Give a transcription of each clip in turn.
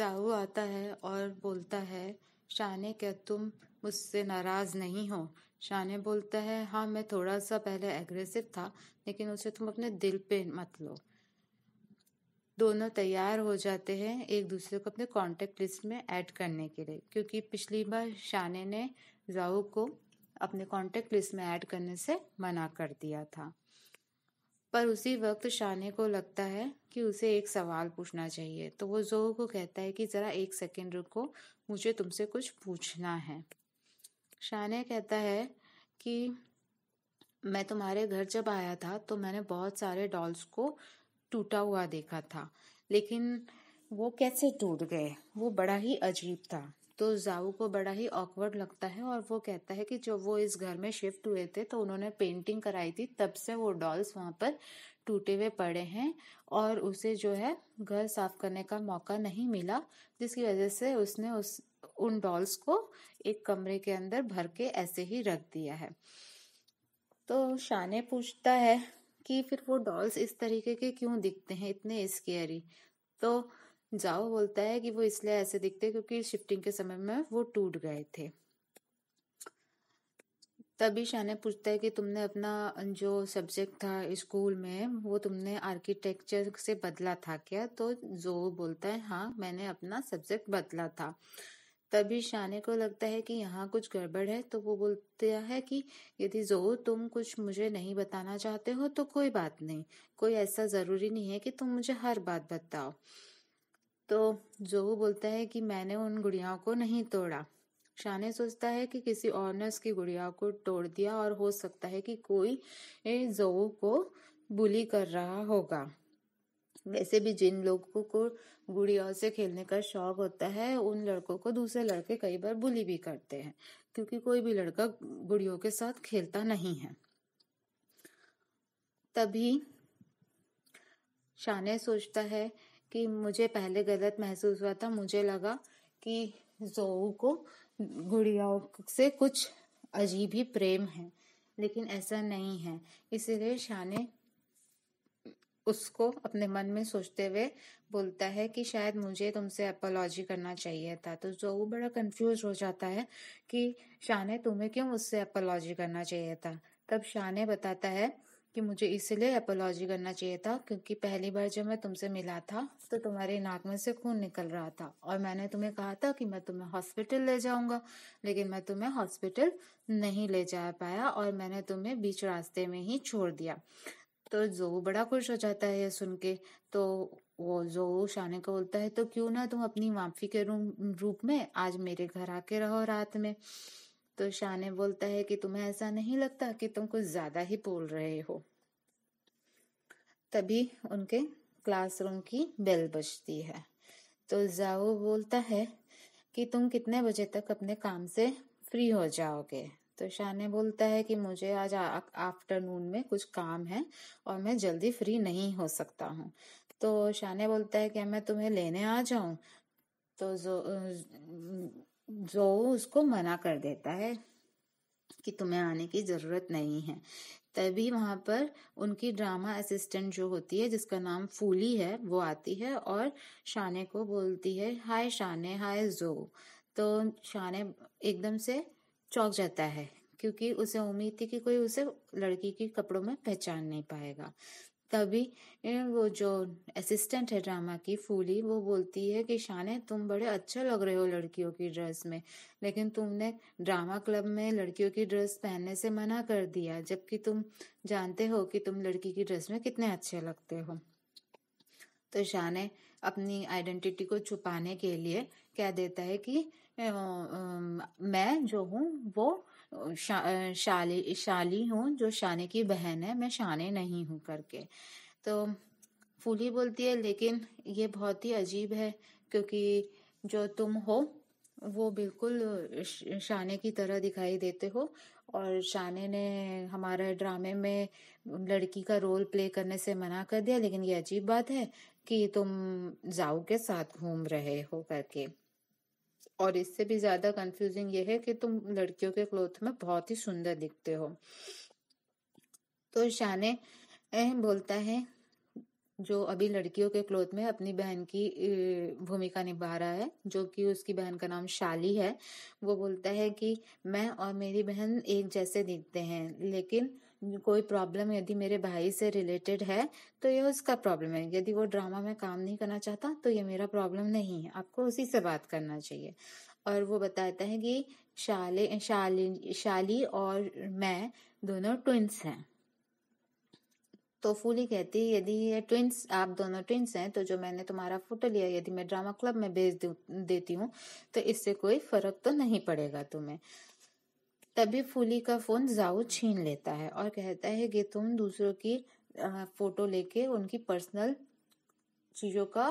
राहु आता है और बोलता है शाने क्या तुम मुझसे नाराज़ नहीं हो शाने बोलता है हाँ मैं थोड़ा सा पहले एग्रेसिव था लेकिन उसे तुम अपने दिल पे मत लो दोनों तैयार हो जाते हैं एक दूसरे को अपने कांटेक्ट लिस्ट में ऐड करने के लिए क्योंकि पिछली बार शाने ने जाऊ को अपने कांटेक्ट लिस्ट में ऐड करने से मना कर दिया था पर उसी वक्त शाने को लगता है कि उसे एक सवाल पूछना चाहिए तो वो जोह को कहता है कि ज़रा एक सेकेंड रुको मुझे तुमसे कुछ पूछना है शाने कहता है कि मैं तुम्हारे घर जब आया था तो मैंने बहुत सारे डॉल्स को टूटा हुआ देखा था लेकिन वो कैसे टूट गए वो बड़ा ही अजीब था तो जाऊ को बड़ा ही ऑकवर्ड लगता है और वो कहता है कि जब वो इस घर में शिफ्ट हुए थे तो उन्होंने पेंटिंग कराई थी तब से वो डॉल्स वहाँ पर टूटे हुए पड़े हैं और उसे जो है घर साफ करने का मौका नहीं मिला जिसकी वजह से उसने उस उन डॉल्स को एक कमरे के अंदर भर के ऐसे ही रख दिया है तो शाने पूछता है कि फिर वो डॉल्स इस तरीके के क्यों दिखते हैं इतने स्केयरी तो जाओ बोलता है कि वो इसलिए ऐसे दिखते क्योंकि शिफ्टिंग के समय में वो टूट गए थे तभी शाने पूछता है कि तुमने अपना जो सब्जेक्ट था स्कूल में वो तुमने आर्किटेक्चर से बदला था क्या तो जो बोलता है हाँ मैंने अपना सब्जेक्ट बदला था तभी शाने को लगता है कि यहाँ कुछ गड़बड़ है तो वो बोलता है कि यदि जो तुम कुछ मुझे नहीं बताना चाहते हो तो कोई बात नहीं कोई ऐसा ज़रूरी नहीं है कि तुम मुझे हर बात बताओ तो जोहू बोलता है कि मैंने उन गुड़ियाओं को नहीं तोड़ा शाने सोचता है कि किसी और ने उसकी गुड़िया को तोड़ दिया और हो सकता है कि कोई जोहू को बुली कर रहा होगा वैसे भी जिन लोगों को गुड़ियाओं से खेलने का शौक होता है उन लड़कों को दूसरे लड़के कई बार बुली भी करते हैं क्योंकि कोई भी लड़का गुड़ियों के साथ खेलता नहीं है तभी शाने सोचता है कि मुझे पहले गलत महसूस हुआ था मुझे लगा कि जोऊ को गुड़िया से कुछ अजीब ही प्रेम है लेकिन ऐसा नहीं है इसलिए शाने उसको अपने मन में सोचते हुए बोलता है कि शायद मुझे तुमसे अपोलॉजी करना चाहिए था तो जो बड़ा कंफ्यूज हो जाता है कि शाने तुम्हें क्यों उससे अपोलॉजी करना चाहिए था तब शाने बताता है कि मुझे इसलिए एपोलॉजी करना चाहिए था क्योंकि पहली बार जब मैं तुमसे मिला था तो तुम्हारे नाक में से खून निकल रहा था और मैंने तुम्हें कहा था कि मैं तुम्हें हॉस्पिटल ले जाऊंगा लेकिन मैं तुम्हें हॉस्पिटल नहीं ले जा पाया और मैंने तुम्हें बीच रास्ते में ही छोड़ दिया तो जो बड़ा खुश हो जाता है ये सुन के तो वो जो शाने को बोलता है तो क्यों ना तुम अपनी माफी के रूप में आज मेरे घर आके रहो रात में तो शाने बोलता है कि तुम्हें ऐसा नहीं लगता कि तुम कुछ ज्यादा ही बोल रहे हो तभी उनके क्लासरूम की बेल बजती है तो जाओ बोलता है कि तुम कितने बजे तक अपने काम से फ्री हो जाओगे तो शाने बोलता है कि मुझे आज आफ्टरनून में कुछ काम है और मैं जल्दी फ्री नहीं हो सकता हूँ तो शाने बोलता है कि मैं तुम्हें लेने आ जाऊं तो जो जो उसको मना कर देता है कि तुम्हें आने की ज़रूरत नहीं है तभी वहाँ पर उनकी ड्रामा असिस्टेंट जो होती है जिसका नाम फूली है वो आती है और शाने को बोलती है हाय शाने हाय जो तो शाने एकदम से चौक जाता है क्योंकि उसे उम्मीद थी कि कोई उसे लड़की के कपड़ों में पहचान नहीं पाएगा तभी वो जो असिस्टेंट है ड्रामा की फूली वो बोलती है कि शाने तुम बड़े अच्छे लग रहे हो लड़कियों की ड्रेस में लेकिन तुमने ड्रामा क्लब में लड़कियों की ड्रेस पहनने से मना कर दिया जबकि तुम जानते हो कि तुम लड़की की ड्रेस में कितने अच्छे लगते हो तो शाने अपनी आइडेंटिटी को छुपाने के लिए कह देता है कि मैं जो हूँ वो शा, शाली शाली हूँ जो शाने की बहन है मैं शाने नहीं हूँ करके तो फूली बोलती है लेकिन ये बहुत ही अजीब है क्योंकि जो तुम हो वो बिल्कुल शाने की तरह दिखाई देते हो और शाने ने हमारे ड्रामे में लड़की का रोल प्ले करने से मना कर दिया लेकिन ये अजीब बात है कि तुम जाऊ के साथ घूम रहे हो करके और इससे भी ज्यादा कंफ्यूजिंग ये है कि तुम लड़कियों के क्लोथ में बहुत ही सुंदर दिखते हो तो शाने बोलता है जो अभी लड़कियों के क्लोथ में अपनी बहन की भूमिका निभा रहा है जो कि उसकी बहन का नाम शाली है वो बोलता है कि मैं और मेरी बहन एक जैसे दिखते हैं लेकिन कोई प्रॉब्लम यदि मेरे भाई से रिलेटेड है तो ये उसका प्रॉब्लम है यदि वो ड्रामा में काम नहीं करना चाहता तो ये मेरा प्रॉब्लम नहीं है आपको उसी से बात करना चाहिए और वो बताता है कि शाले शाली शाली और मैं दोनों ट्विंस हैं तो फूली कहती है यदि ये ट्विंस आप दोनों ट्विंस हैं तो जो मैंने तुम्हारा फोटो लिया यदि मैं ड्रामा क्लब में भेज देती हूँ तो इससे कोई फर्क तो नहीं पड़ेगा तुम्हें तभी फूली का फोन जाऊ छीन लेता है और कहता है कि तुम दूसरों की फोटो लेके उनकी पर्सनल चीजों का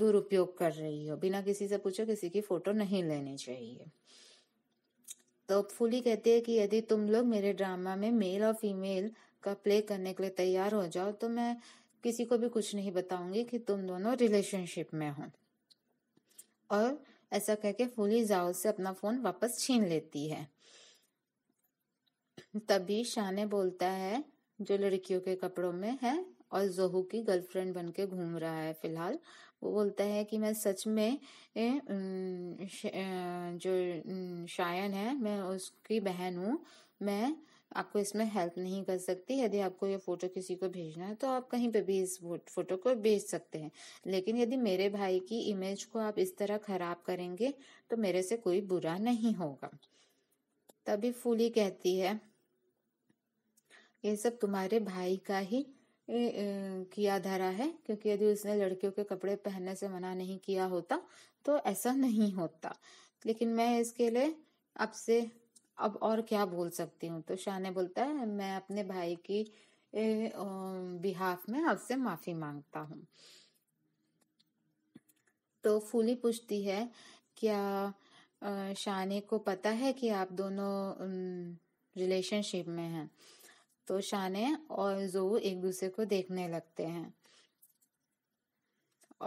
दुरुपयोग कर रही हो बिना किसी से पूछो किसी की फोटो नहीं लेनी चाहिए तो फूली कहती है कि यदि तुम लोग मेरे ड्रामा में मेल और फीमेल का प्ले करने के लिए तैयार हो जाओ तो मैं किसी को भी कुछ नहीं बताऊंगी कि तुम दोनों रिलेशनशिप में हो और ऐसा कह के फूली जाओ से अपना फोन वापस छीन लेती है तभी शाने बोलता है जो लड़कियों के कपड़ों में है और जहू की गर्लफ्रेंड बन के घूम रहा है फिलहाल वो बोलता है कि मैं सच में जो शायन है मैं उसकी बहन हूँ मैं आपको इसमें हेल्प नहीं कर सकती यदि आपको ये फ़ोटो किसी को भेजना है तो आप कहीं पे भी इस फ़ोटो को भेज सकते हैं लेकिन यदि मेरे भाई की इमेज को आप इस तरह ख़राब करेंगे तो मेरे से कोई बुरा नहीं होगा तभी फूली कहती है ये सब तुम्हारे भाई का ही किया धरा है क्योंकि यदि उसने लड़कियों के कपड़े पहनने से मना नहीं किया होता तो ऐसा नहीं होता लेकिन मैं इसके लिए अब से अब और क्या बोल सकती हूँ तो शाह ने बोलता है मैं अपने भाई की बिहाफ में आपसे माफी मांगता हूँ तो फूली पूछती है क्या शाने को पता है कि आप दोनों रिलेशनशिप में हैं तो शाने और जो एक दूसरे को देखने लगते हैं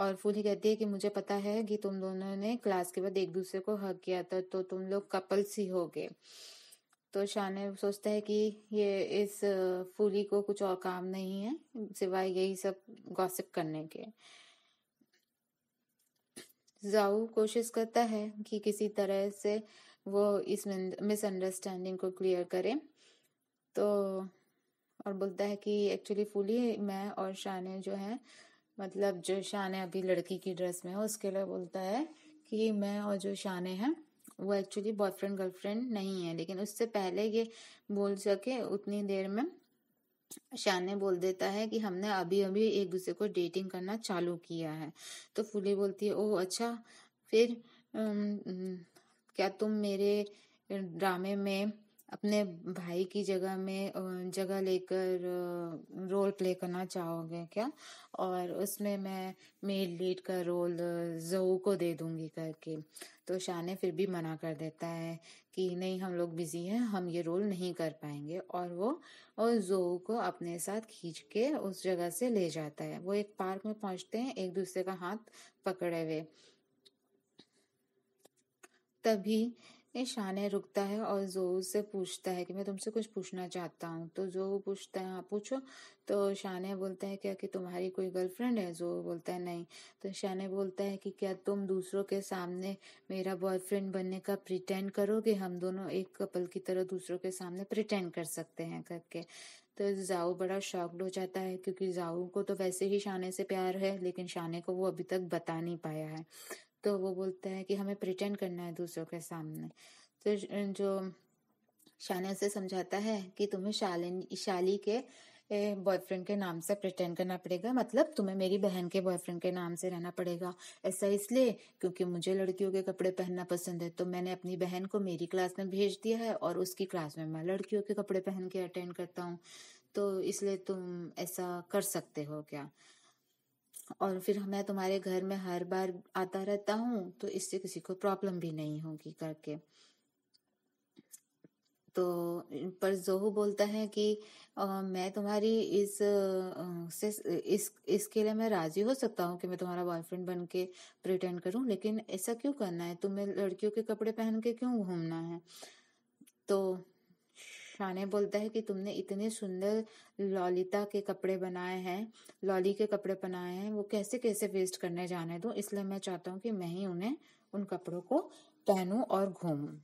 और फूली कहती है कि मुझे पता है कि तुम दोनों ने क्लास के बाद एक दूसरे को हक किया था तो तुम लोग कपल्स ही हो गए तो शाने सोचता है कि ये इस फूली को कुछ और काम नहीं है सिवाय यही सब गॉसिप करने के जाऊ कोशिश करता है कि किसी तरह से वो इस मिसअंडरस्टैंडिंग को क्लियर करे तो और बोलता है कि एक्चुअली फुली मैं और शान जो है मतलब जो शान अभी लड़की की ड्रेस में है उसके लिए बोलता है कि मैं और जो शान है वो एक्चुअली बॉयफ्रेंड गर्लफ्रेंड नहीं है लेकिन उससे पहले ये बोल सके उतनी देर में शान बोल देता है कि हमने अभी अभी एक दूसरे को डेटिंग करना चालू किया है तो फूली बोलती है ओह अच्छा फिर क्या तुम मेरे ड्रामे में अपने भाई की जगह में जगह लेकर रोल प्ले करना चाहोगे क्या और उसमें मैं मेड लीड का रोल जऊ को दे दूंगी करके तो शाह ने फिर भी मना कर देता है कि नहीं हम लोग बिजी हैं हम ये रोल नहीं कर पाएंगे और वो और जो को अपने साथ खींच के उस जगह से ले जाता है वो एक पार्क में पहुंचते हैं एक दूसरे का हाथ पकड़े हुए तभी नहीं शाने रुकता है और जो से पूछता है कि मैं तुमसे कुछ पूछना चाहता हूँ तो जो पूछता है हाँ पूछो तो शाने बोलता है क्या कि तुम्हारी कोई गर्लफ्रेंड है जो बोलता है नहीं तो शाने बोलता है कि क्या तुम दूसरों के सामने मेरा बॉयफ्रेंड बनने का प्रिटेंड करोगे हम दोनों एक कपल की तरह दूसरों के सामने प्रिटेंड कर सकते हैं करके तो जाऊ बड़ा शॉक्ड हो जाता है क्योंकि जाऊ को तो वैसे ही शाने से प्यार है लेकिन शाने को वो अभी तक बता नहीं पाया है तो वो बोलता है कि हमें प्रिटेंड करना है दूसरों के सामने तो जो शाना से समझाता है कि तुम्हें शालिनी शाली के बॉयफ्रेंड के नाम से प्रिटेंड करना पड़ेगा मतलब तुम्हें मेरी बहन के बॉयफ्रेंड के नाम से रहना पड़ेगा ऐसा इसलिए क्योंकि मुझे लड़कियों के कपड़े पहनना पसंद है तो मैंने अपनी बहन को मेरी क्लास में भेज दिया है और उसकी क्लास में मैं लड़कियों के कपड़े पहन के अटेंड करता हूँ तो इसलिए तुम ऐसा कर सकते हो क्या और फिर मैं तुम्हारे घर में हर बार आता रहता हूँ तो इससे किसी को प्रॉब्लम भी नहीं होगी करके तो पर जोहू बोलता है कि आ, मैं तुम्हारी इस आ, से इस इसके लिए मैं राजी हो सकता हूँ कि मैं तुम्हारा बॉयफ्रेंड बन के प्रिटेंड करूँ लेकिन ऐसा क्यों करना है तुम्हें लड़कियों के कपड़े पहन के क्यों घूमना है तो शाने बोलता है कि तुमने इतने सुंदर लॉलिता के कपड़े बनाए हैं लॉली के कपड़े बनाए हैं वो कैसे कैसे वेस्ट करने जाने दो इसलिए मैं चाहता हूँ कि मैं ही उन्हें उन कपड़ों को पहनूं और घूमूं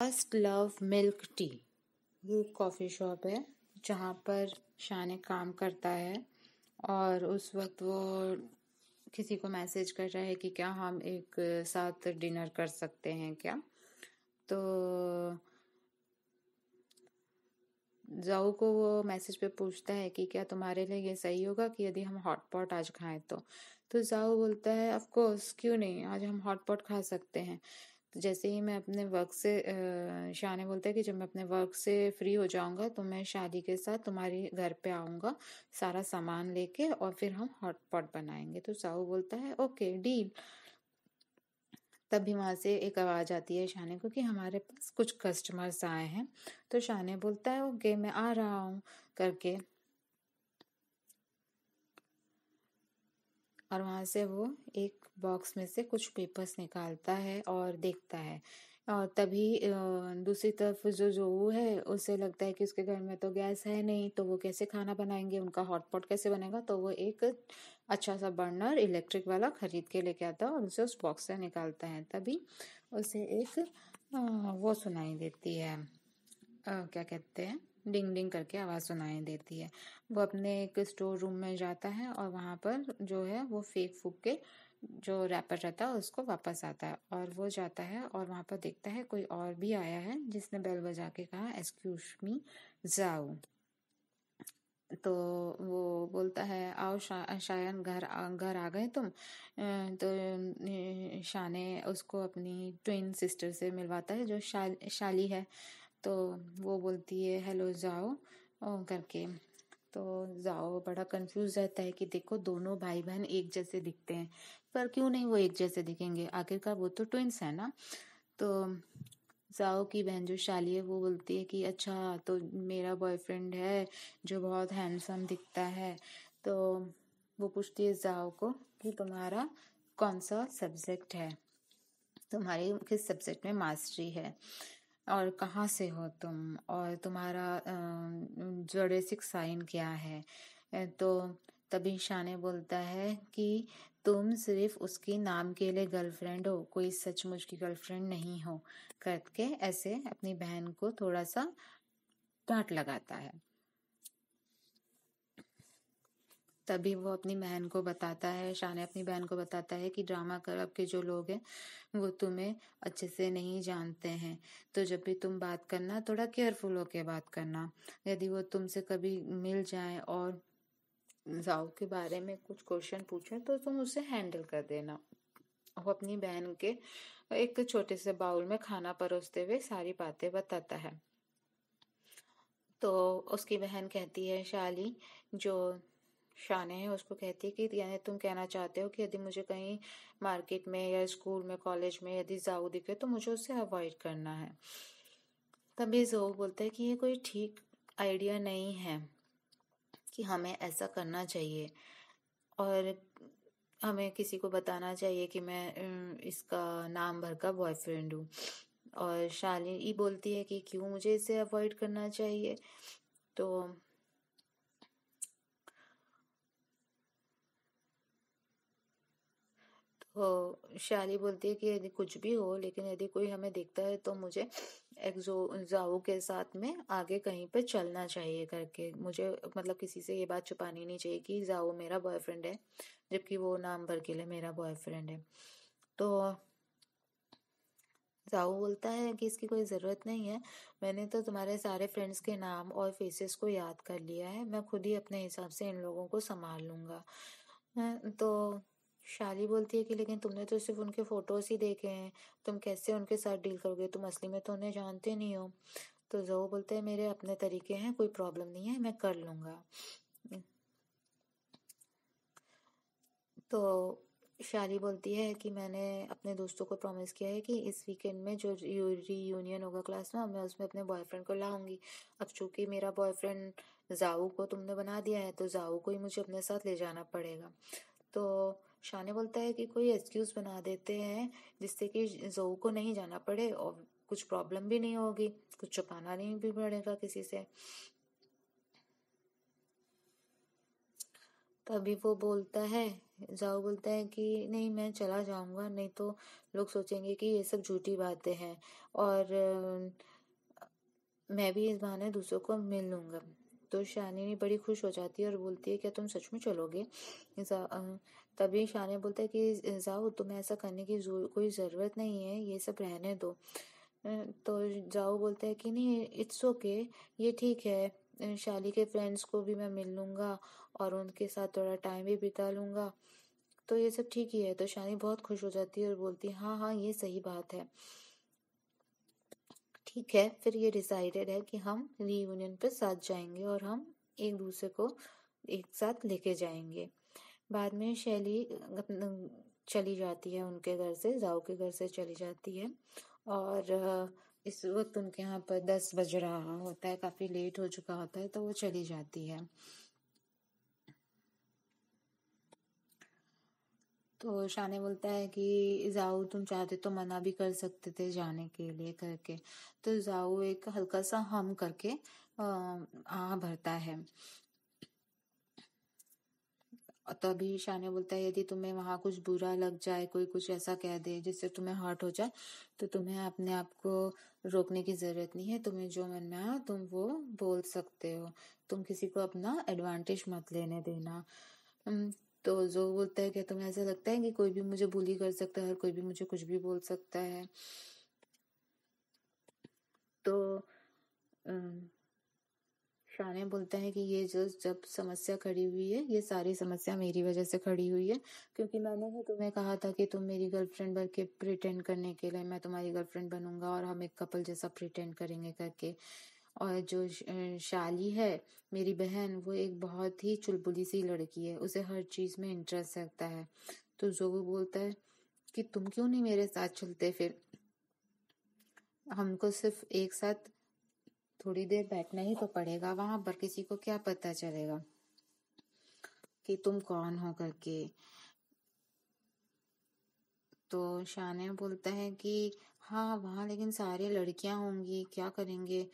फर्स्ट लव मिल्क टी ये कॉफ़ी शॉप है जहाँ पर शाने काम करता है और उस वक्त वो किसी को मैसेज कर रहा है कि क्या हम एक साथ डिनर कर सकते हैं क्या तो जाऊ को वो मैसेज पे पूछता है कि क्या तुम्हारे लिए ये सही होगा कि यदि हम हॉट पॉट आज खाएं तो तो जाऊ बोलता है ऑफकोर्स क्यों नहीं आज हम हॉट पॉट खा सकते हैं तो जैसे ही मैं अपने वर्क से शाह ने बोलता है कि जब मैं अपने वर्क से फ्री हो जाऊंगा तो मैं शादी के साथ तुम्हारे घर पे आऊँगा सारा सामान लेके और फिर हम हॉट पॉट बनाएंगे तो साहू बोलता है ओके डील तभी वहाँ से एक आवाज़ आती है शाने को कि हमारे पास कुछ कस्टमर्स आए हैं तो शाने बोलता है ओके मैं आ रहा हूँ करके और वहाँ से वो एक बॉक्स में से कुछ पेपर्स निकालता है और देखता है और तभी दूसरी तरफ जो वो है उसे लगता है कि उसके घर में तो गैस है नहीं तो वो कैसे खाना बनाएंगे उनका हॉटपॉट कैसे बनेगा तो वो एक अच्छा सा बर्नर इलेक्ट्रिक वाला खरीद के लेके आता है और उसे उस बॉक्स से निकालता है तभी उसे एक वो सुनाई देती है आ, क्या कहते हैं डिंग डिंग करके आवाज़ सुनाई देती है वो अपने एक स्टोर रूम में जाता है और वहाँ पर जो है वो फेंक फूक के जो रैपर रहता है उसको वापस आता है और वो जाता है और वहाँ पर देखता है कोई और भी आया है जिसने बेल बजा के कहा एक्सक्यूज मी जाऊ तो वो बोलता है आओ शा, शायन घर घर आ गए तुम तो शाने उसको अपनी ट्विन सिस्टर से मिलवाता है जो शा, शाली है तो वो बोलती है हेलो जाओ करके तो जाओ बड़ा कंफ्यूज रहता है कि देखो दोनों भाई बहन एक जैसे दिखते हैं पर क्यों नहीं वो एक जैसे दिखेंगे आखिरकार वो तो ट्विंस है ना तो जाओ की बहन जो शाली है वो बोलती है कि अच्छा तो मेरा बॉयफ्रेंड है जो बहुत हैंडसम दिखता है तो वो पूछती है जाओ को कि तुम्हारा कौन सा सब्जेक्ट है तुम्हारी किस सब्जेक्ट में मास्टरी है और कहाँ से हो तुम और तुम्हारा जोरेसिक साइन क्या है तो तभी शाने बोलता है कि तुम सिर्फ उसके नाम के लिए गर्लफ्रेंड हो कोई सचमुच की गर्लफ्रेंड नहीं हो करके ऐसे अपनी बहन को थोड़ा सा डांट लगाता है तभी वो अपनी बहन को बताता है ने अपनी बहन को बताता है कि ड्रामा क्लब के जो लोग हैं वो तुम्हें अच्छे से नहीं जानते हैं तो जब भी तुम बात करना थोड़ा केयरफुल होकर बात करना यदि वो तुमसे कभी मिल जाए और जाओ के बारे में कुछ क्वेश्चन पूछे तो तुम उसे हैंडल कर देना वो अपनी बहन के एक छोटे से बाउल में खाना परोसते हुए सारी बातें बताता है तो उसकी बहन कहती है शाली जो शान है उसको कहती है कि यानी तुम कहना चाहते हो कि यदि मुझे कहीं मार्केट में या स्कूल में कॉलेज में यदि जाऊ दिखे तो मुझे उसे अवॉइड करना है तभी जो बोलता है कि ये कोई ठीक आइडिया नहीं है कि हमें ऐसा करना चाहिए और हमें किसी को बताना चाहिए कि मैं इसका नाम भर का बॉयफ्रेंड हूँ और शालिनी बोलती है कि क्यों मुझे इसे अवॉइड करना चाहिए तो तो शाली बोलती है कि यदि कुछ भी हो लेकिन यदि कोई हमें देखता है तो मुझे जाओ के साथ में आगे कहीं पे चलना चाहिए करके मुझे मतलब किसी से ये बात छुपानी नहीं चाहिए कि जाओ मेरा बॉयफ्रेंड है जबकि वो नाम भर के लिए मेरा बॉयफ्रेंड है तो जाओ बोलता है कि इसकी कोई ज़रूरत नहीं है मैंने तो तुम्हारे सारे फ्रेंड्स के नाम और फेसेस को याद कर लिया है मैं खुद ही अपने हिसाब से इन लोगों को संभाल लूँगा तो शाली बोलती है कि लेकिन तुमने तो सिर्फ उनके फ़ोटोज़ ही देखे हैं तुम कैसे उनके साथ डील करोगे तुम असली में तो उन्हें जानते नहीं हो तो जो बोलते हैं मेरे अपने तरीके हैं कोई प्रॉब्लम नहीं है मैं कर लूंगा तो शाली बोलती है कि मैंने अपने दोस्तों को प्रॉमिस किया है कि इस वीकेंड में जो री यूनियन होगा क्लास में मैं उसमें अपने बॉयफ्रेंड को लाऊंगी अब चूंकि मेरा बॉयफ्रेंड जाऊ को तुमने बना दिया है तो जाऊ को ही मुझे अपने साथ ले जाना पड़ेगा तो शाने बोलता है कि कोई एक्सक्यूज बना देते हैं जिससे कि जऊ को नहीं जाना पड़े और कुछ प्रॉब्लम भी नहीं होगी कुछ छुपाना नहीं भी पड़ेगा किसी से तभी वो बोलता है जाओ बोलता है कि नहीं मैं चला जाऊंगा नहीं तो लोग सोचेंगे कि ये सब झूठी बातें हैं और मैं भी इस बहाने दूसरों को मिल लूंगा तो शानी बड़ी खुश हो जाती है और बोलती है क्या तुम सच में चलोगे तभी शानी बोलता है कि जाओ तुम्हें ऐसा करने की कोई ज़रूरत नहीं है ये सब रहने दो तो जाओ बोलता है कि नहीं इट्स ओके ये ठीक है शाली के फ्रेंड्स को भी मैं मिल लूँगा और उनके साथ थोड़ा टाइम भी बिता लूँगा तो ये सब ठीक ही है तो शानी बहुत खुश हो जाती है और बोलती है हाँ हाँ ये सही बात है ठीक है फिर ये डिसाइडेड है कि हम रीयूनियन पे साथ जाएंगे और हम एक दूसरे को एक साथ लेके जाएंगे बाद में शैली चली जाती है उनके घर से जाओ के घर से चली जाती है और इस वक्त उनके यहाँ पर दस बज रहा होता है काफ़ी लेट हो चुका होता है तो वो चली जाती है तो शाने बोलता है कि जाऊ तुम चाहते तो मना भी कर सकते थे जाने के लिए करके तो जाऊ एक हल्का सा हम करके आ भरता है तभी शाने बोलता है यदि तुम्हें वहां कुछ बुरा लग जाए कोई कुछ ऐसा कह दे जिससे तुम्हें हर्ट हो जाए तो तुम्हें अपने आप को रोकने की जरूरत नहीं है तुम्हें जो मन में आ तुम वो बोल सकते हो तुम किसी को अपना एडवांटेज मत लेने देना तो जो बोलता है कि तुम्हें ऐसा लगता है कि कोई भी मुझे बुली कर सकता है और कोई भी मुझे कुछ भी बोल सकता है तो शाने बोलता है कि ये जो जब समस्या खड़ी हुई है ये सारी समस्या मेरी वजह से खड़ी हुई है क्योंकि मैंने ही तुम्हें कहा था कि तुम मेरी गर्लफ्रेंड बन के प्रिटेंड करने के लिए मैं तुम्हारी गर्लफ्रेंड बनूंगा और हम एक कपल जैसा प्रिटेंड करेंगे करके और जो शाली है मेरी बहन वो एक बहुत ही चुलबुली सी लड़की है उसे हर चीज़ में इंटरेस्ट रहता है तो भी बोलता है कि तुम क्यों नहीं मेरे साथ चलते फिर हमको सिर्फ एक साथ थोड़ी देर बैठना ही तो पड़ेगा वहां पर किसी को क्या पता चलेगा कि तुम कौन हो करके तो शान बोलता है कि हाँ वहां लेकिन सारी लड़कियां होंगी क्या करेंगे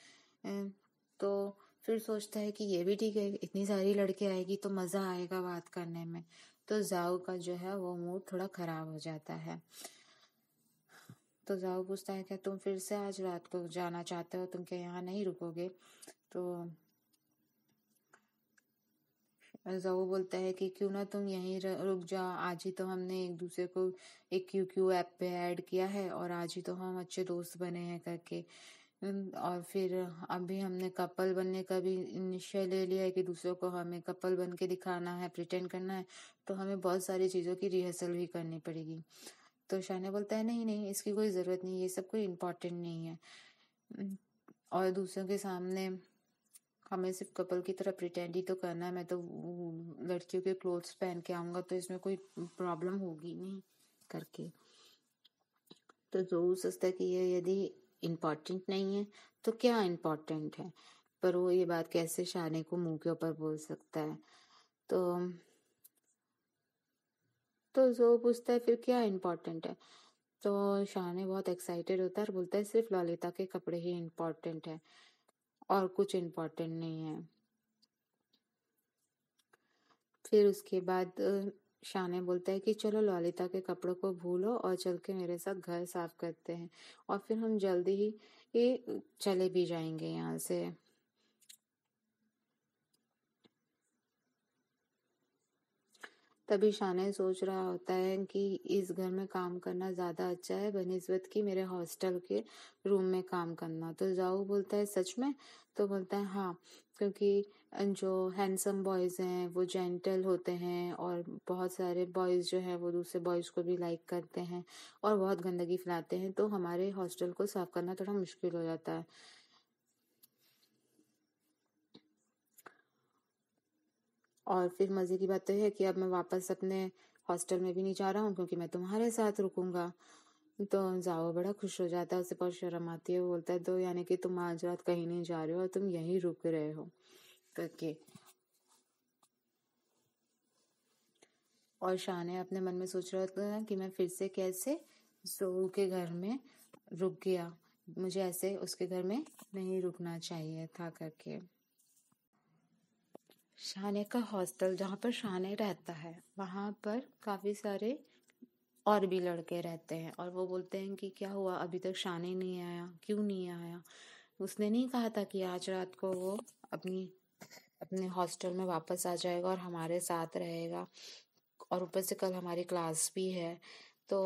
तो फिर सोचता है कि ये भी ठीक है इतनी सारी लड़के आएगी तो मज़ा आएगा बात करने में तो जाऊ का जो है वो मूड थोड़ा ख़राब हो जाता है तो जाओ पूछता है क्या तुम फिर से आज रात को जाना चाहते हो तुम क्या यहाँ नहीं रुकोगे तो जाओ बोलता है कि क्यों ना तुम यहीं रुक जाओ आज ही तो हमने एक दूसरे को एक क्यू क्यू ऐप पे ऐड किया है और आज ही तो हम अच्छे दोस्त बने हैं करके और फिर अभी हमने कपल बनने का भी निश्चय ले लिया है कि दूसरों को हमें कपल बन के दिखाना है प्रिटेंड करना है तो हमें बहुत सारी चीज़ों की रिहर्सल भी करनी पड़ेगी तो शाना बोलता है नहीं नहीं इसकी कोई ज़रूरत नहीं ये सब कोई इम्पोर्टेंट नहीं है और दूसरों के सामने हमें सिर्फ कपल की तरह प्रिटेंड ही तो करना है मैं तो लड़कियों के क्लोथ्स पहन के आऊँगा तो इसमें कोई प्रॉब्लम होगी नहीं करके तो जो सोचता कि यदि इम्पॉर्टेंट नहीं है तो क्या इम्पॉर्टेंट है पर वो ये बात कैसे शाने को मुंह के ऊपर बोल सकता है तो तो जो पूछता है फिर क्या इम्पॉर्टेंट है तो शाने बहुत एक्साइटेड होता है और बोलता है सिर्फ ललिता के कपड़े ही इम्पोर्टेंट है और कुछ इम्पोर्टेंट नहीं है फिर उसके बाद शाने बोलता है कि चलो ललिता के कपड़ों को भूलो और चल के मेरे साथ घर साफ करते हैं और फिर हम जल्दी ही ये चले भी जाएंगे यहाँ से तभी शाने सोच रहा होता है कि इस घर में काम करना ज़्यादा अच्छा है बनिस्बत की मेरे हॉस्टल के रूम में काम करना तो जाऊ बोलता है सच में तो बोलता है हाँ क्योंकि जो हैंडसम बॉयज़ हैं वो जेंटल होते हैं और बहुत सारे बॉयज़ जो हैं वो दूसरे बॉयज़ को भी लाइक करते हैं और बहुत गंदगी फैलाते हैं तो हमारे हॉस्टल को साफ़ करना थोड़ा मुश्किल हो जाता है और फिर मज़े की बात तो है कि अब मैं वापस अपने हॉस्टल में भी नहीं जा रहा हूँ क्योंकि मैं तुम्हारे साथ रुकूंगा तो जाओ बड़ा खुश हो जाता है उसे बहुत शर्म आती है वो बोलता है तो यानी कि तुम आज रात कहीं नहीं जा रहे हो और तुम यहीं रुक रहे हो करके और शाह अपने मन में सोच रहा था कि मैं फिर से कैसे जोरू के घर में रुक गया मुझे ऐसे उसके घर में नहीं रुकना चाहिए था करके शाने का हॉस्टल जहाँ पर शाने रहता है वहाँ पर काफ़ी सारे और भी लड़के रहते हैं और वो बोलते हैं कि क्या हुआ अभी तक शाने नहीं आया क्यों नहीं आया उसने नहीं कहा था कि आज रात को वो अपनी अपने हॉस्टल में वापस आ जाएगा और हमारे साथ रहेगा और ऊपर से कल हमारी क्लास भी है तो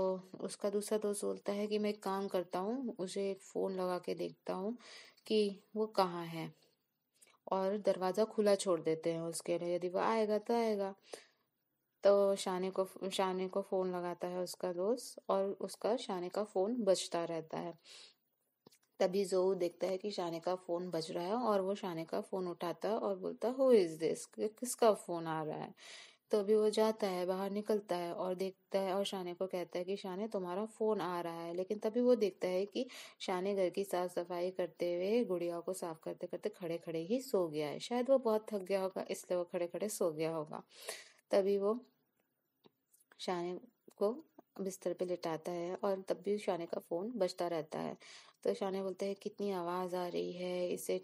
उसका दूसरा दोस्त बोलता है कि मैं एक काम करता हूँ उसे फ़ोन लगा के देखता हूँ कि वो कहाँ है और दरवाज़ा खुला छोड़ देते हैं उसके लिए यदि वो आएगा तो आएगा तो शाने को शाने को फ़ोन लगाता है उसका दोस्त और उसका शाने का फ़ोन बजता रहता है तभी जो देखता है कि शाने का फोन बज रहा है और वो शाने का फोन उठाता है और बोलता हु इज दिस किसका फोन आ रहा है तो अभी वो जाता है बाहर निकलता है और देखता है और शाने को कहता है कि शाने तुम्हारा फ़ोन आ रहा है लेकिन तभी वो देखता है कि शाने घर की साफ सफाई करते हुए गुड़िया को साफ करते करते खड़े खड़े ही सो गया है शायद वो बहुत थक गया होगा इसलिए वो खड़े खड़े सो गया होगा तभी वो शाने को बिस्तर पे लेटाता है और तब भी शाने का फ़ोन बजता रहता है तो शाने बोलते हैं कितनी आवाज़ आ रही है इसे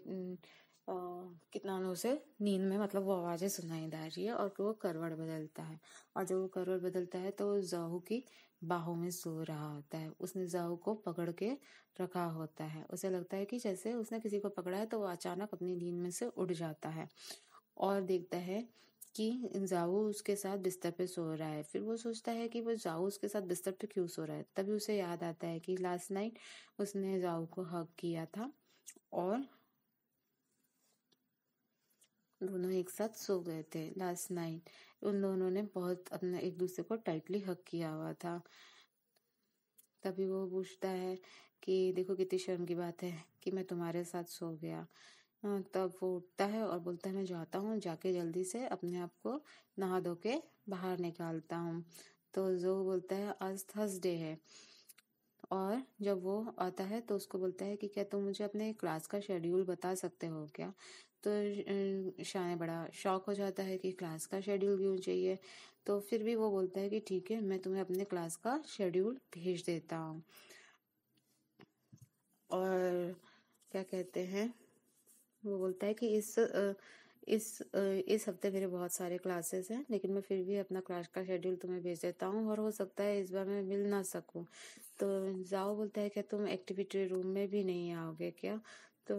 कितना उसे नींद में मतलब वो आवाज़ें सुनाई दे रही है और वो करवड़ बदलता है और जब वो करवड़ बदलता है तो जाहू की बाहों में सो रहा होता है उसने जाहू को पकड़ के रखा होता है उसे लगता है कि जैसे उसने किसी को पकड़ा है तो वो अचानक अपनी नींद में से उठ जाता है और देखता है कि जाऊ उसके साथ बिस्तर पे सो रहा है फिर वो सोचता है कि वो जाऊ उसके साथ बिस्तर पे क्यों सो रहा है तभी उसे याद आता है कि लास्ट नाइट उसने जाऊ को हक किया था और दोनों एक साथ सो गए थे लास्ट नाइट उन दोनों ने बहुत अपना एक दूसरे को टाइटली हक किया हुआ था तभी वो पूछता है कि देखो कितनी शर्म की बात है कि मैं तुम्हारे साथ सो गया हाँ, तब वो उठता है और बोलता है मैं जाता हूँ जाके जल्दी से अपने आप को नहा धो के बाहर निकालता हूँ तो जो बोलता है आज थर्सडे है और जब वो आता है तो उसको बोलता है कि क्या तुम मुझे अपने क्लास का शेड्यूल बता सकते हो क्या तो शाय बड़ा शौक हो जाता है कि क्लास का शेड्यूल क्यों चाहिए तो फिर भी वो बोलता है कि ठीक है मैं तुम्हें अपने क्लास का शेड्यूल भेज देता हूँ और क्या कहते हैं वो बोलता है कि इस इस इस हफ्ते मेरे बहुत सारे क्लासेस हैं लेकिन मैं फिर भी अपना क्लास का शेड्यूल तुम्हें भेज देता हूँ और हो सकता है इस बार मैं मिल ना सकूँ तो जाओ बोलता है कि तुम एक्टिविटी रूम में भी नहीं आओगे क्या तो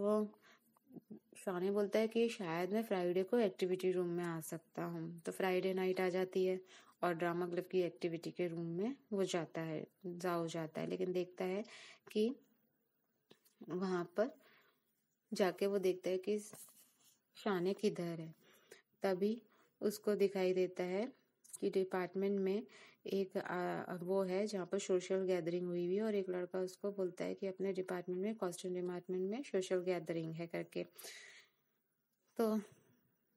शानी बोलता है कि शायद मैं फ्राइडे को एक्टिविटी रूम में आ सकता हूँ तो फ्राइडे नाइट आ जाती है और ड्रामा क्लब की एक्टिविटी के रूम में वो जाता है जाओ जाता है लेकिन देखता है कि वहाँ पर जाके वो देखता है कि शाने किधर है तभी उसको दिखाई देता है कि डिपार्टमेंट में एक आ, वो है जहाँ पर सोशल गैदरिंग हुई हुई है और एक लड़का उसको बोलता है कि अपने डिपार्टमेंट में कॉस्ट्यूम डिपार्टमेंट में सोशल गैदरिंग है करके तो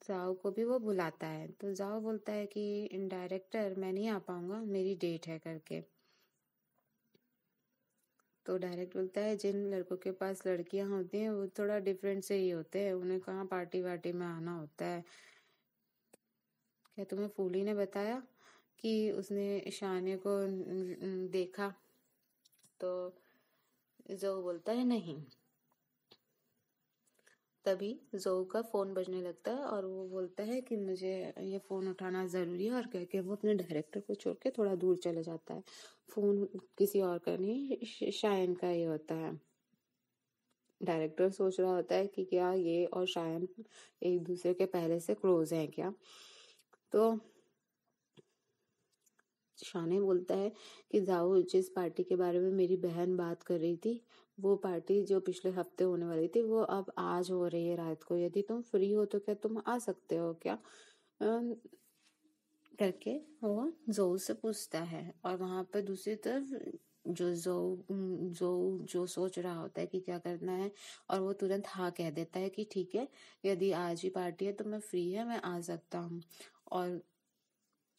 जाओ को भी वो बुलाता है तो जाओ बोलता है कि डायरेक्टर मैं नहीं आ पाऊंगा मेरी डेट है करके तो डायरेक्ट बोलता है जिन लड़कों के पास लड़कियां होती हैं वो थोड़ा डिफरेंट से ही होते हैं उन्हें कहाँ पार्टी वार्टी में आना होता है क्या तुम्हें फूली ने बताया कि उसने शानिया को देखा तो जो बोलता है नहीं तभी जो का फ़ोन बजने लगता है और वो बोलता है कि मुझे ये फ़ोन उठाना ज़रूरी है और कह के वो अपने डायरेक्टर को छोड़ के थोड़ा दूर चला जाता है फ़ोन किसी और का नहीं शायन का ही होता है डायरेक्टर सोच रहा होता है कि क्या ये और शायन एक दूसरे के पहले से क्लोज हैं क्या तो शाने बोलता है कि जाओ जिस पार्टी के बारे में मेरी बहन बात कर रही थी वो पार्टी जो पिछले हफ्ते होने वाली थी वो अब आज हो रही है रात को यदि तुम फ्री हो तो क्या तुम आ सकते हो क्या करके वो जो से पूछता है और वहां पर दूसरी तरफ जो जो जो जो सोच रहा होता है कि क्या करना है और वो तुरंत हाँ कह देता है कि ठीक है यदि आज ही पार्टी है तो मैं फ्री है मैं आ सकता हूँ और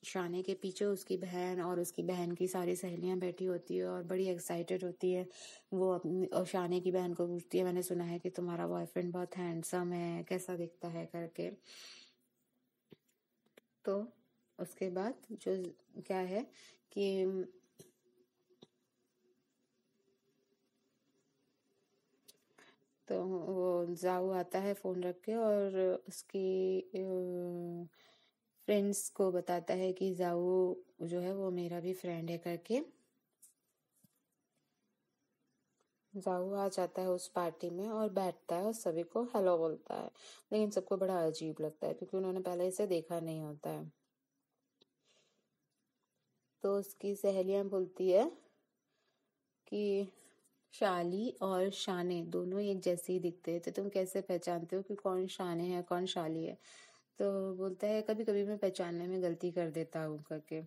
शाने के पीछे उसकी बहन और उसकी बहन की सारी सहेलियां बैठी होती है और बड़ी एक्साइटेड होती है वो अपनी और शाने की बहन को पूछती है मैंने सुना है कि तुम्हारा बॉयफ्रेंड बहुत हैंडसम है कैसा दिखता है करके तो उसके बाद जो क्या है कि तो वो जाऊ आता है फोन रख के और उसकी उ... फ्रेंड्स को बताता है कि जाओ जो है वो मेरा भी फ्रेंड है करके जाऊ आ जाता है उस पार्टी में और बैठता है और सभी को हेलो बोलता है लेकिन सबको बड़ा अजीब लगता है क्योंकि उन्होंने पहले इसे देखा नहीं होता है तो उसकी सहेलियां बोलती है कि शाली और शाने दोनों एक जैसे ही दिखते हैं तो तुम कैसे पहचानते हो कि कौन शाने है कौन शाली है तो बोलता है कभी कभी मैं पहचानने में गलती कर देता हूँ करके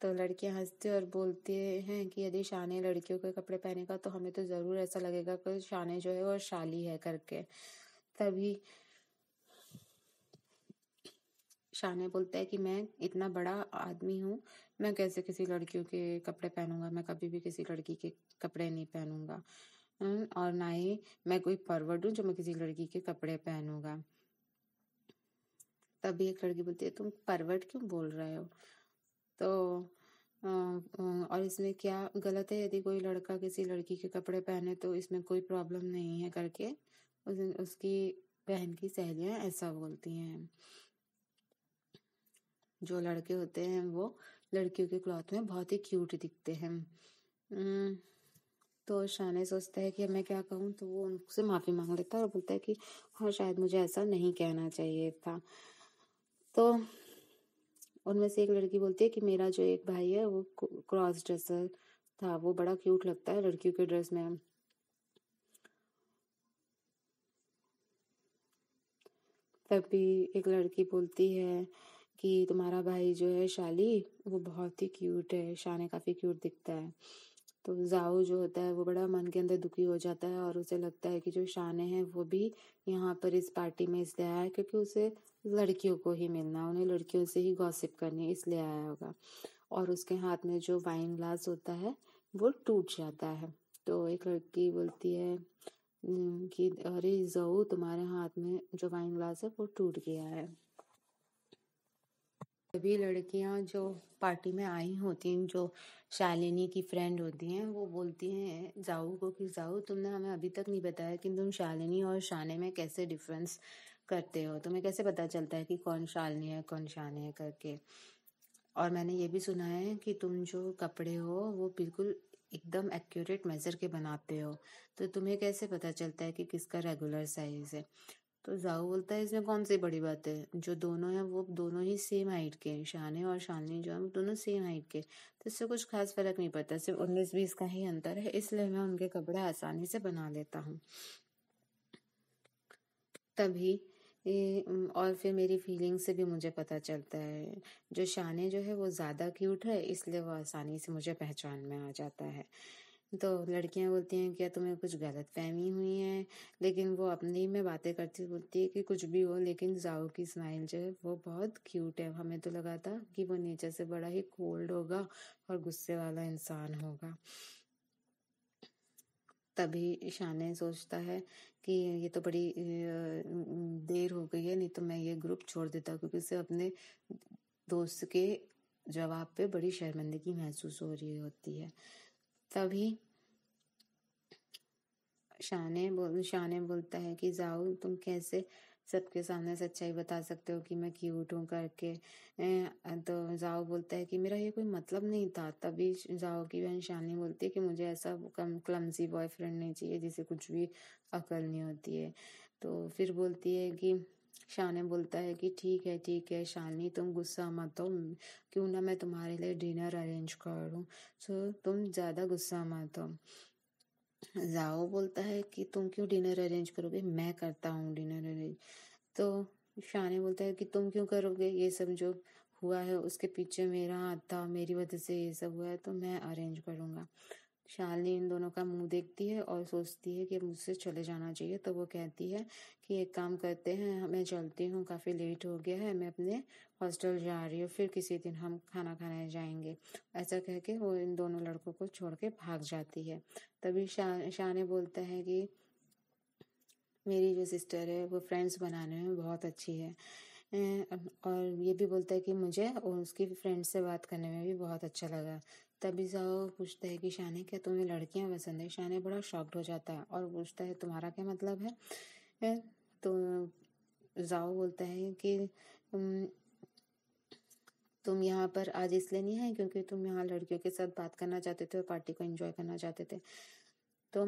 तो लड़कियां हंसती और बोलती हैं कि यदि शाने लड़कियों के कपड़े पहनेगा तो हमें तो ज़रूर ऐसा लगेगा कि शाने जो है वो शाली है करके तभी शाने बोलता है कि मैं इतना बड़ा आदमी हूँ मैं कैसे किसी लड़कियों के कपड़े पहनूंगा मैं कभी भी किसी लड़की के कपड़े नहीं पहनूंगा और ना ही मैं कोई फॉरवर्ड हूँ जो मैं किसी लड़की के कपड़े पहनूंगा तभी एक लड़की बोलती है तुम परवट क्यों बोल रहे हो तो और इसमें क्या गलत है यदि कोई लड़का किसी लड़की के कपड़े पहने तो इसमें कोई प्रॉब्लम नहीं है करके उस, उसकी बहन की सहेलियां ऐसा बोलती हैं जो लड़के होते हैं वो लड़कियों के क्लॉथ में बहुत ही क्यूट दिखते हैं तो शाने सोचता है कि मैं क्या कहूँ तो वो उनसे माफ़ी मांग लेता है और बोलता है कि हाँ शायद मुझे ऐसा नहीं कहना चाहिए था तो उनमें से एक लड़की बोलती है कि मेरा जो एक भाई है वो क्रॉस ड्रेसर था वो बड़ा क्यूट लगता है लड़कियों के ड्रेस में तभी एक लड़की बोलती है कि तुम्हारा भाई जो है शाली वो बहुत ही क्यूट है शाह काफ़ी क्यूट दिखता है तो जाओ जो होता है वो बड़ा मन के अंदर दुखी हो जाता है और उसे लगता है कि जो शाने हैं वो भी यहाँ पर इस पार्टी में इसलिए आया है क्योंकि उसे लड़कियों को ही मिलना उन्हें लड़कियों से ही गॉसिप करनी इसलिए आया होगा और उसके हाथ में जो वाइन ग्लास होता है वो टूट जाता है तो एक लड़की बोलती है कि अरे जऊ तुम्हारे हाथ में जो वाइन ग्लास है वो टूट गया है सभी लड़कियां जो पार्टी में आई होती हैं जो शालिनी की फ्रेंड होती हैं वो बोलती हैं जाऊ को कि जाऊ तुमने हमें अभी तक नहीं बताया कि तुम शालिनी और शाने में कैसे डिफरेंस करते हो तुम्हें कैसे पता चलता है कि कौन शालिनी है कौन शाने है करके और मैंने ये भी सुना है कि तुम जो कपड़े हो वो बिल्कुल एकदम एक्यूरेट मेज़र के बनाते हो तो तुम्हें कैसे पता चलता है कि किसका रेगुलर साइज़ है तो जाऊ बोलता है इसमें कौन सी बड़ी बात है जो दोनों हैं वो दोनों ही सेम हाइट के हैं शाने और शालनी जो है वो दोनों सेम हाइट के तो इससे कुछ खास फर्क नहीं पड़ता सिर्फ उन्नीस बीस का ही अंतर है इसलिए मैं उनके कपड़े आसानी से बना लेता हूँ तभी और फिर मेरी फीलिंग से भी मुझे पता चलता है जो शाने जो है वो ज़्यादा क्यूट है इसलिए वो आसानी से मुझे पहचान में आ जाता है तो लड़कियां बोलती हैं क्या तुम्हें कुछ गलत फहमी हुई है लेकिन वो अपने ही में बातें करती बोलती है कि कुछ भी हो लेकिन जाओ की स्माइल जो है वो बहुत क्यूट है हमें तो लगा था कि वो नेचर से बड़ा ही कोल्ड होगा और गुस्से वाला इंसान होगा तभी शाने सोचता है कि ये तो बड़ी देर हो गई है नहीं तो मैं ये ग्रुप छोड़ देता क्योंकि उसे अपने दोस्त के जवाब पे बड़ी शर्मिंदगी महसूस हो रही होती है तभी शाने बोल शाने बोलता है कि जाओ तुम कैसे सबके सामने सच्चाई बता सकते हो कि मैं क्यूट हूँ करके तो जाओ बोलता है कि मेरा ये कोई मतलब नहीं था तभी जाओ की बहन शानी बोलती है कि मुझे ऐसा कम क्लमजी बॉयफ्रेंड नहीं चाहिए जिसे कुछ भी अकल नहीं होती है तो फिर बोलती है कि शाने बोलता है कि ठीक है ठीक है शालनी तुम गुस्सा मत हो क्यों ना मैं तुम्हारे लिए डिनर अरेंज करूँ सो तुम ज़्यादा गुस्सा मत हो जाओ बोलता है कि तुम क्यों डिनर अरेंज करोगे मैं करता हूँ डिनर अरेंज तो शाने बोलता है कि तुम क्यों करोगे ये सब जो हुआ है उसके पीछे मेरा हाथ था मेरी वजह से ये सब हुआ है तो मैं अरेंज करूँगा शालिनी इन दोनों का मुंह देखती है और सोचती है कि मुझसे चले जाना चाहिए तो वो कहती है कि एक काम करते हैं मैं चलती हूँ काफ़ी लेट हो गया है मैं अपने हॉस्टल जा रही हूँ फिर किसी दिन हम खाना खाने जाएंगे ऐसा कह के वो इन दोनों लड़कों को छोड़ के भाग जाती है तभी शाह शाह ने बोलता है कि मेरी जो सिस्टर है वो फ्रेंड्स बनाने में बहुत अच्छी है और ये भी बोलता है कि मुझे और उसकी फ्रेंड से बात करने में भी बहुत अच्छा लगा तभी जाओ पूछता है कि शाने क्या तुम्हें लड़कियां पसंद है शाने बड़ा शॉक्ड हो जाता है और पूछता है तुम्हारा क्या मतलब है, तो जाओ बोलता है कि तुम यहाँ पर आज इसलिए नहीं है क्योंकि तुम यहाँ लड़कियों के साथ बात करना चाहते थे और पार्टी को एंजॉय करना चाहते थे तो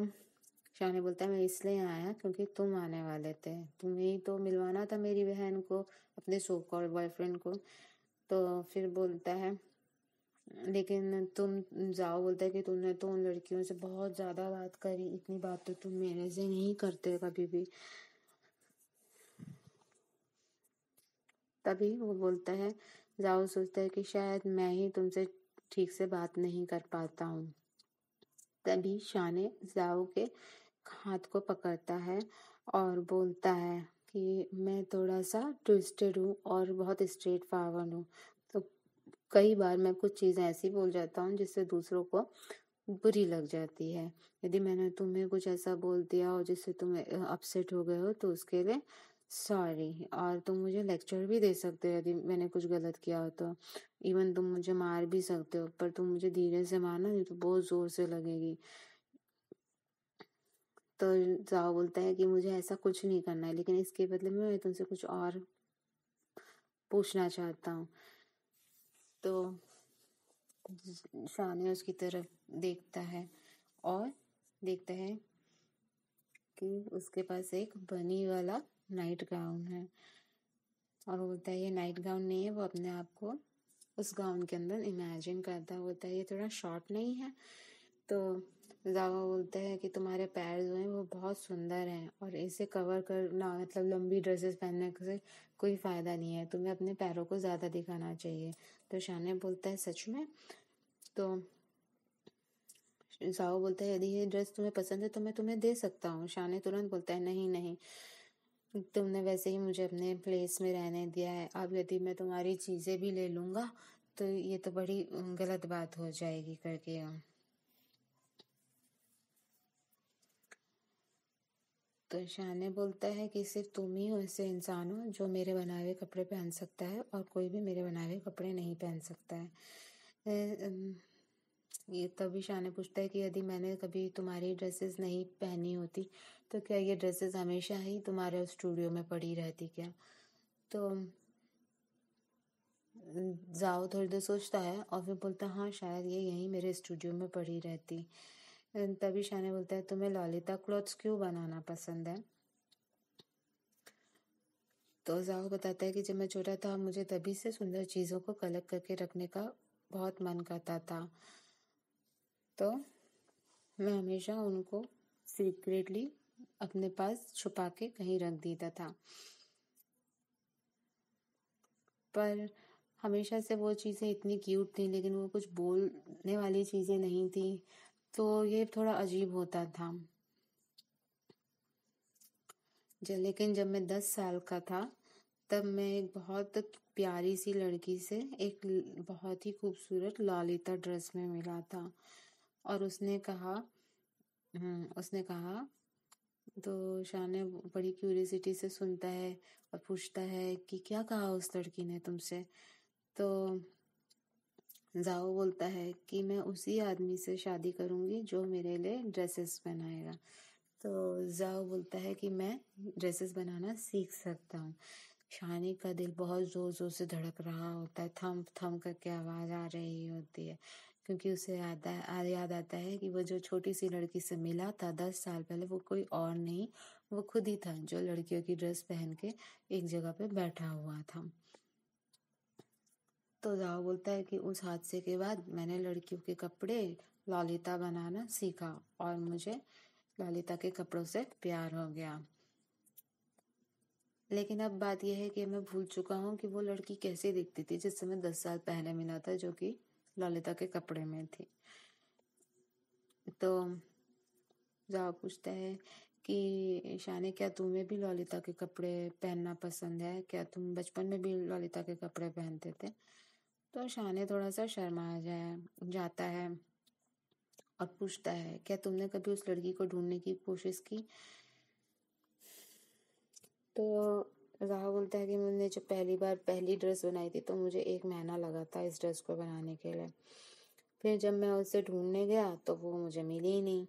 शाने बोलता है मैं इसलिए आया क्योंकि तुम आने वाले थे तुम्हें तो मिलवाना था मेरी बहन को अपने सो कॉल बॉयफ्रेंड को तो फिर बोलता है लेकिन तुम जाओ बोलते हैं कि तुमने तो उन लड़कियों से बहुत ज़्यादा बात करी इतनी बात तो तुम मेरे से नहीं करते कभी भी तभी वो बोलता है जाओ सोचता है कि शायद मैं ही तुमसे ठीक से बात नहीं कर पाता हूँ तभी शाने जाओ के हाथ को पकड़ता है और बोलता है कि मैं थोड़ा सा ट्विस्टेड हूँ और बहुत स्ट्रेट फॉरवर्ड हूँ कई बार मैं कुछ चीज़ें ऐसी बोल जाता हूँ जिससे दूसरों को बुरी लग जाती है यदि मैंने तुम्हें कुछ ऐसा बोल दिया हो जिससे तुम अपसेट हो गए हो तो उसके लिए सॉरी और तुम मुझे लेक्चर भी दे सकते हो यदि मैंने कुछ गलत किया हो तो इवन तुम मुझे मार भी सकते हो पर तुम मुझे धीरे से मारना नहीं तो बहुत ज़ोर से लगेगी तो जाओ बोलता है कि मुझे ऐसा कुछ नहीं करना है लेकिन इसके बदले में मैं तुमसे कुछ और पूछना चाहता हूँ तो शाने उसकी तरफ देखता है और देखता है कि उसके पास एक बनी वाला नाइट गाउन है और बोलता है ये नाइट गाउन नहीं है वो अपने आप को उस गाउन के अंदर इमेजिन करता है बोलता है ये थोड़ा शॉर्ट नहीं है तो जावा बोलता है कि तुम्हारे पैर जो हैं वो बहुत सुंदर हैं और इसे कवर करना मतलब लंबी ड्रेसेस पहनने से कोई फ़ायदा नहीं है तुम्हें अपने पैरों को ज़्यादा दिखाना चाहिए तो शाने बोलता है सच में तो जाओ बोलता है यदि ये ड्रेस तुम्हें पसंद है तो मैं तुम्हें दे सकता हूँ शाने तुरंत बोलता है नहीं नहीं तुमने वैसे ही मुझे अपने प्लेस में रहने दिया है अब यदि मैं तुम्हारी चीज़ें भी ले लूँगा तो ये तो बड़ी गलत बात हो जाएगी करके तो शाने बोलता है कि सिर्फ तुम ही हो ऐसे इंसान हो जो मेरे बनाए हुए कपड़े पहन सकता है और कोई भी मेरे बनाए हुए कपड़े नहीं पहन सकता है ये तभी शाने पूछता है कि यदि मैंने कभी तुम्हारी ड्रेसेस नहीं पहनी होती तो क्या ये ड्रेसेस हमेशा ही तुम्हारे स्टूडियो में पड़ी रहती क्या तो जाओ थोड़ी देर सोचता है और फिर बोलता हाँ शायद ये यहीं मेरे स्टूडियो में पड़ी रहती तभी शाने बोलता है तुम्हें लॉलिता क्लॉथ्स क्यों बनाना पसंद है तो जाओ बताता है कि जब मैं छोटा था मुझे तभी से सुंदर चीज़ों को कलेक्ट करके रखने का बहुत मन करता था तो मैं हमेशा उनको सीक्रेटली अपने पास छुपा के कहीं रख देता था पर हमेशा से वो चीज़ें इतनी क्यूट थी लेकिन वो कुछ बोलने वाली चीज़ें नहीं थी तो ये थोड़ा अजीब होता था लेकिन जब मैं दस साल का था तब मैं एक बहुत प्यारी सी लड़की से एक बहुत ही खूबसूरत लालिता ड्रेस में मिला था और उसने कहा हम्म, उसने कहा तो ने बड़ी क्यूरियसिटी से सुनता है और पूछता है कि क्या कहा उस लड़की ने तुमसे तो जाओ बोलता है कि मैं उसी आदमी से शादी करूंगी जो मेरे लिए ड्रेसेस बनाएगा तो जाओ बोलता है कि मैं ड्रेसेस बनाना सीख सकता हूँ शानी का दिल बहुत ज़ोर ज़ोर से धड़क रहा होता है थम थम करके आवाज़ आ रही होती है क्योंकि उसे याद याद आता है कि वो जो छोटी सी लड़की से मिला था दस साल पहले वो कोई और नहीं वो खुद ही था जो लड़कियों की ड्रेस पहन के एक जगह पे बैठा हुआ था तो जाओ बोलता है कि उस हादसे के बाद मैंने लड़कियों के कपड़े ललिता बनाना सीखा और मुझे ललिता के कपड़ों से प्यार हो गया लेकिन अब बात यह है कि मैं भूल चुका हूँ कि वो लड़की कैसे दिखती थी जिससे मैं दस साल पहले मिला था जो कि ललिता के कपड़े में थी तो जाओ पूछता है कि शाने क्या तुम्हें भी ललिता के कपड़े पहनना पसंद है क्या तुम बचपन में भी ललिता के कपड़े पहनते थे तो शाने थोड़ा सा शर्मा जाए जाता है और पूछता है क्या तुमने कभी उस लड़की को ढूंढने की कोशिश की तो राहुल बोलता है कि मैंने जब पहली बार पहली ड्रेस बनाई थी तो मुझे एक महीना लगा था इस ड्रेस को बनाने के लिए फिर जब मैं उसे ढूंढने गया तो वो मुझे मिली ही नहीं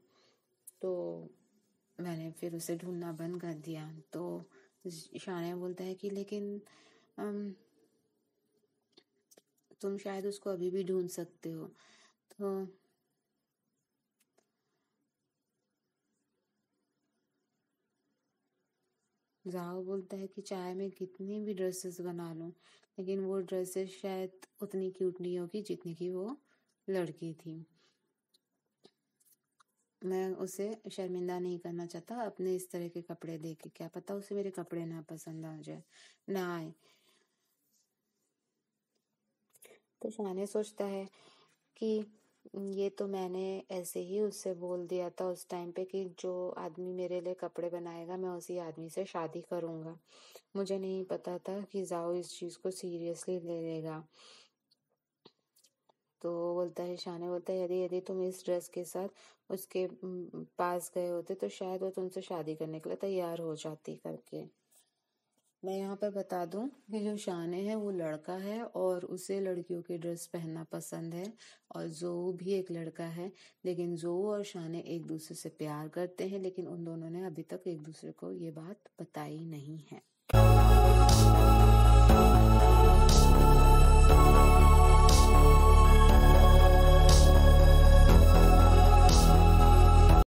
तो मैंने फिर उसे ढूंढना बंद कर दिया तो शाने बोलता है कि लेकिन तुम शायद उसको अभी भी ढूंढ सकते हो तो जाओ बोलता है कि चाहे मैं कितनी भी ड्रेसेस बना लूं लेकिन वो ड्रेसेस शायद उतनी क्यूट नहीं होगी जितनी की वो लड़की थी मैं उसे शर्मिंदा नहीं करना चाहता अपने इस तरह के कपड़े दे के क्या पता उसे मेरे कपड़े ना पसंद आ जाए ना आए तो शाने सोचता है कि ये तो मैंने ऐसे ही उससे बोल दिया था उस टाइम पे कि जो आदमी मेरे लिए कपड़े बनाएगा मैं उसी आदमी से शादी करूँगा मुझे नहीं पता था कि जाओ इस चीज़ को सीरियसली ले लेगा तो बोलता है शाने बोलता है यदि यदि तुम इस ड्रेस के साथ उसके पास गए होते तो शायद वो तुमसे शादी करने के लिए तैयार हो जाती करके मैं यहाँ पर बता दूं कि जो शान है वो लड़का है और उसे लड़कियों के ड्रेस पहनना पसंद है और जो भी एक लड़का है लेकिन जो और शान एक दूसरे से प्यार करते हैं लेकिन उन दोनों ने अभी तक एक दूसरे को ये बात बताई नहीं है